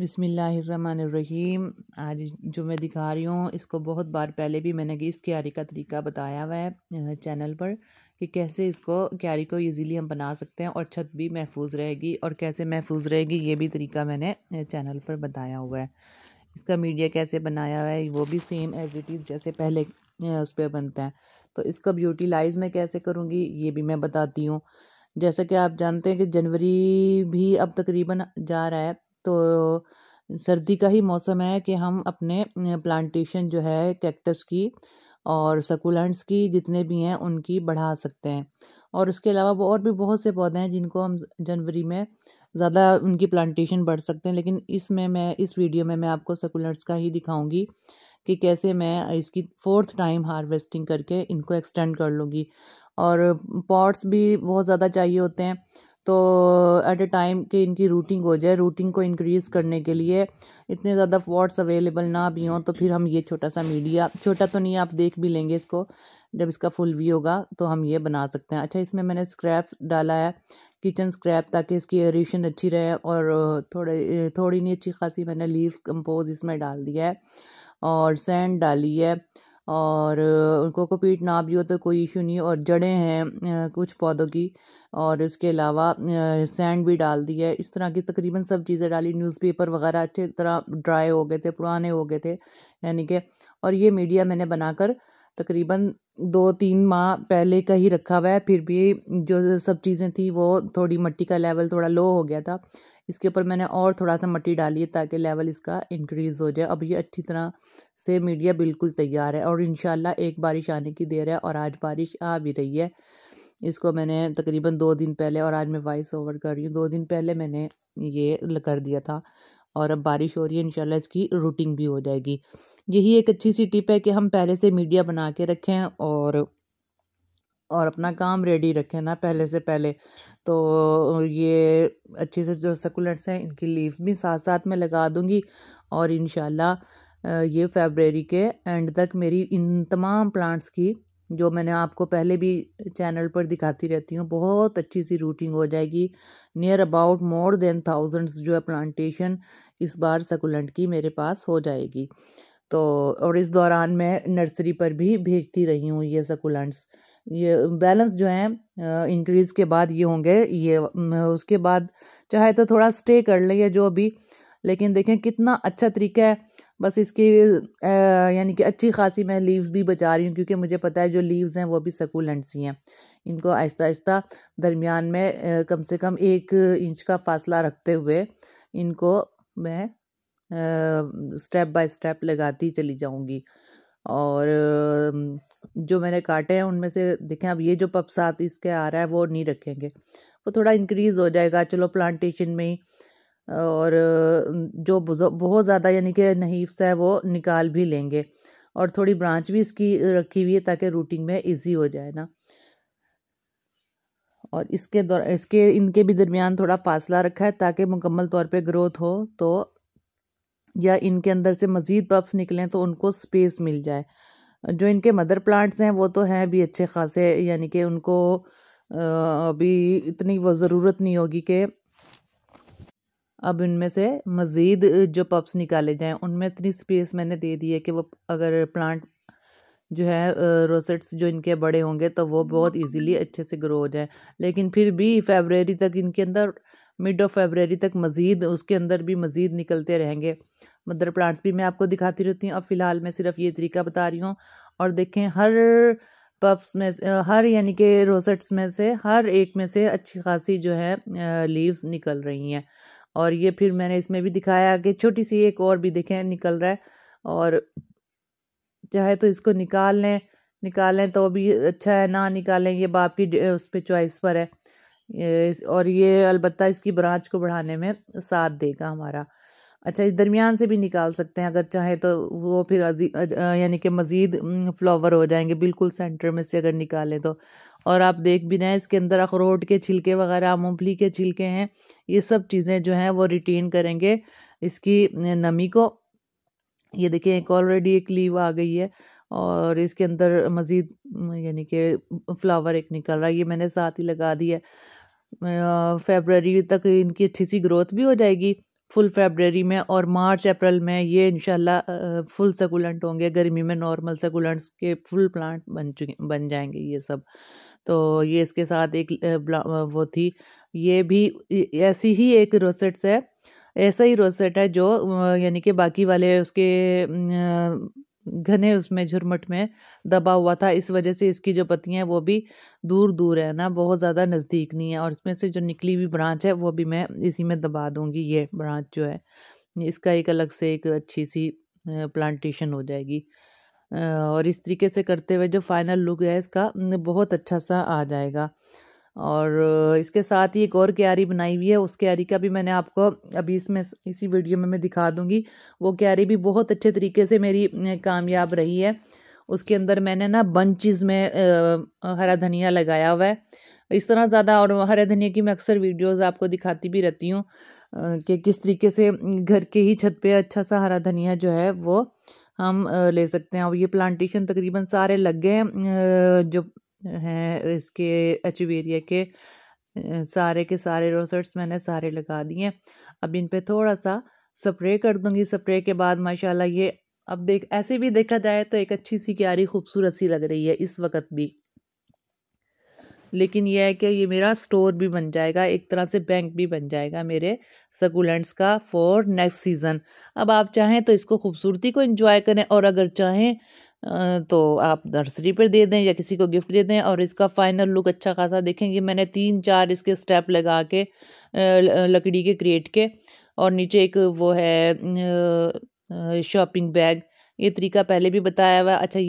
बिसमीम आज जो मैं दिखा रही हूँ इसको बहुत बार पहले भी मैंने इस क्यारी का तरीका बताया हुआ है चैनल पर कि कैसे इसको क्यारी को इजीली हम बना सकते हैं और छत भी महफूज रहेगी और कैसे महफूज रहेगी ये भी तरीका मैंने चैनल पर बताया हुआ है इसका मीडिया कैसे बनाया हुआ है वो भी सेम एज इट इज़ जैसे पहले उस पर बनता है तो इसको ब्यूटीलाइज़ मैं कैसे करूँगी ये भी मैं बताती हूँ जैसा कि आप जानते हैं कि जनवरी भी अब तकरीबन जा रहा है तो सर्दी का ही मौसम है कि हम अपने प्लांटेशन जो है कैक्टस की और सकुलेंट्स की जितने भी हैं उनकी बढ़ा सकते हैं और उसके अलावा वो और भी बहुत से पौधे हैं जिनको हम जनवरी में ज़्यादा उनकी प्लांटेशन बढ़ सकते हैं लेकिन इसमें मैं इस वीडियो में मैं आपको सकुलेंट्स का ही दिखाऊंगी कि कैसे मैं इसकी फोर्थ टाइम हार्वेस्टिंग करके इनको एक्सटेंड कर लूँगी और पॉट्स भी बहुत ज़्यादा चाहिए होते हैं तो एट अ टाइम कि इनकी रूटिंग हो जाए रूटिंग को इंक्रीज़ करने के लिए इतने ज़्यादा वाट्स अवेलेबल ना भी हों तो फिर हम ये छोटा सा मीडिया छोटा तो नहीं आप देख भी लेंगे इसको जब इसका फुल व्यू होगा तो हम ये बना सकते हैं अच्छा इसमें मैंने स्क्रैप्स डाला है किचन स्क्रैप ताकि इसकी एरेशन अच्छी रहे और थोड़े थोड़ी नहीं अच्छी खासी मैंने लीव्स कंपोज इसमें डाल दिया है और सैंड डाली है और कोकोपीट ना भी हो तो कोई इशू नहीं और जड़ें हैं कुछ पौधों की और इसके अलावा सैंड भी डाल दी है इस तरह की तकरीबन सब चीज़ें डाली न्यूज़पेपर वगैरह अच्छे तरह ड्राई हो गए थे पुराने हो गए थे यानी कि और ये मीडिया मैंने बनाकर तकरीबन दो तीन माह पहले का ही रखा हुआ है फिर भी जो सब चीज़ें थी वो थोड़ी मट्टी का लेवल थोड़ा लो हो गया था इसके ऊपर मैंने और थोड़ा सा मट्टी डाली है ताकि लेवल इसका इंक्रीज़ हो जाए अब ये अच्छी तरह से मीडिया बिल्कुल तैयार है और इन एक बारिश आने की देर है और आज बारिश आ भी रही है इसको मैंने तकरीबन दो दिन पहले और आज मैं वॉइस ओवर कर रही हूँ दो दिन पहले मैंने ये कर दिया था और अब बारिश हो रही है इंशाल्लाह इसकी रूटिंग भी हो जाएगी यही एक अच्छी सी टिप है कि हम पहले से मीडिया बना के रखें और और अपना काम रेडी रखें ना पहले से पहले तो ये अच्छे से जो सकुलेंट्स हैं इनकी लीव भी साथ साथ में लगा दूँगी और इन ये फेबररी के एंड तक मेरी इन तमाम प्लांट्स की जो मैंने आपको पहले भी चैनल पर दिखाती रहती हूँ बहुत अच्छी सी रूटिंग हो जाएगी near about more than thousands जो है प्लांटेशन इस बार सकुलेंट की मेरे पास हो जाएगी तो और इस दौरान मैं नर्सरी पर भी भेजती रही हूँ ये सकुलेंट्स ये बैलेंस जो है इंक्रीज़ के बाद ये होंगे ये उसके बाद चाहे तो थोड़ा स्टे कर लें जो अभी लेकिन देखें कितना अच्छा तरीका है बस इसकी यानी कि अच्छी खासी मैं लीव्स भी बचा रही हूँ क्योंकि मुझे पता है जो लीव्स हैं वो भी सकूलेंट सी हैं इनको आहिस्ता आहिस्ता दरमियान में कम से कम एक इंच का फासला रखते हुए इनको मैं स्टेप बाय स्टेप लगाती चली जाऊँगी और जो मैंने काटे हैं उनमें से देखें अब ये जो पप साथ इसके आ रहा है वो नहीं रखेंगे वो थोड़ा इंक्रीज़ हो जाएगा चलो प्लांटेशन में ही और जो बहुत ज़्यादा यानी कि नहीफ सा है वो निकाल भी लेंगे और थोड़ी ब्रांच भी इसकी रखी हुई है ताकि रूटिंग में इजी हो जाए ना और इसके दौर इसके इनके भी दरमियान थोड़ा फासला रखा है ताकि मुकम्मल तौर पे ग्रोथ हो तो या इनके अंदर से मज़ीद पप्स निकलें तो उनको स्पेस मिल जाए जो इनके मदर प्लांट्स हैं वो तो हैं भी अच्छे खासे यानी कि उनको अभी इतनी वो ज़रूरत नहीं होगी कि अब इनमें से मज़ीद जो पप्स निकाले जाएं उनमें इतनी स्पेस मैंने दे दी है कि वो अगर प्लांट जो है रोसेट्स जो इनके बड़े होंगे तो वो बहुत इजीली अच्छे से ग्रो हो जाएं लेकिन फिर भी फेबररी तक इनके अंदर मिड ऑफ फेबररी तक मज़ीद उसके अंदर भी मज़ीद निकलते रहेंगे मदर प्लांट्स भी मैं आपको दिखाती रहती हूँ अब फ़िलहाल मैं सिर्फ ये तरीका बता रही हूँ और देखें हर पप्स में हर यानी कि रोसेट्स में से हर एक में से अच्छी खासी जो है लीव्स निकल रही हैं और ये फिर मैंने इसमें भी दिखाया कि छोटी सी एक और भी देखें निकल रहा है और चाहे तो इसको निकाल लें निकालें तो भी अच्छा है ना निकालें ये बाप की उस पर चॉइस पर है और ये अलबत्ता इसकी ब्रांच को बढ़ाने में साथ देगा हमारा अच्छा इस दरमियान से भी निकाल सकते हैं अगर चाहें तो वो फिर यानी कि मज़ीद फ्लावर हो जाएंगे बिल्कुल सेंटर में से अगर निकालें तो और आप देख भी ना इसके अंदर अखरोट के छिलके वगैरह मूंगफली के छिलके हैं ये सब चीज़ें जो हैं वो रिटेन करेंगे इसकी नमी को ये देखिए एक ऑलरेडी एक लीव आ गई है और इसके अंदर मज़ीद यानी कि फ्लावर एक निकल रहा है ये मैंने साथ ही लगा दी है फेबररी तक इनकी अच्छी सी ग्रोथ भी हो जाएगी फुल फेबररी में और मार्च अप्रैल में ये इनशाला फुल सकुलेंट होंगे गर्मी में नॉर्मल सकुलेंट्स के फुल प्लांट बन चुके बन जाएंगे ये सब तो ये इसके साथ एक वो थी ये भी ऐसी ही एक रोसेट्स है ऐसा ही रोसेट है जो यानी कि बाकी वाले उसके घने उसमें झुरमट में दबा हुआ था इस वजह से इसकी जो पत्तियाँ हैं वो भी दूर दूर है ना बहुत ज़्यादा नज़दीक नहीं है और इसमें से जो निकली हुई ब्रांच है वो भी मैं इसी में दबा दूँगी ये ब्रांच जो है इसका एक अलग से एक अच्छी सी प्लांटेशन हो जाएगी और इस तरीके से करते हुए जो फाइनल लुक है इसका बहुत अच्छा सा आ जाएगा और इसके साथ ही एक और क्यारी बनाई हुई है उस क्यारी का भी मैंने आपको अभी इसमें इसी वीडियो में मैं दिखा दूँगी वो क्यारी भी बहुत अच्छे तरीके से मेरी कामयाब रही है उसके अंदर मैंने ना बंचज में हरा धनिया लगाया हुआ है इस तरह ज़्यादा और हरा धनिया की मैं अक्सर वीडियोज़ आपको दिखाती भी रहती हूँ कि किस तरीके से घर के ही छत पर अच्छा सा हरा धनिया जो है वो हम ले सकते हैं और ये प्लांटेशन तकरीबन सारे लग गए हैं जो हैं इसके एचुबेरिया के सारे के सारे रोसट्स मैंने सारे लगा दिए अब इन पे थोड़ा सा स्प्रे कर दूंगी स्प्रे के बाद माशाल्लाह ये अब देख ऐसे भी देखा जाए तो एक अच्छी सी क्यारी खूबसूरत सी लग रही है इस वक्त भी लेकिन यह है कि ये मेरा स्टोर भी बन जाएगा एक तरह से बैंक भी बन जाएगा मेरे सकुलेंट्स का फॉर नेक्स्ट सीज़न अब आप चाहें तो इसको खूबसूरती को एंजॉय करें और अगर चाहें तो आप नर्सरी पर दे दें या किसी को गिफ्ट दे दें और इसका फाइनल लुक अच्छा खासा देखेंगे मैंने तीन चार इसके स्टेप लगा के लकड़ी के क्रिएट के और नीचे एक वो है शॉपिंग बैग ये तरीका पहले भी बताया हुआ अच्छा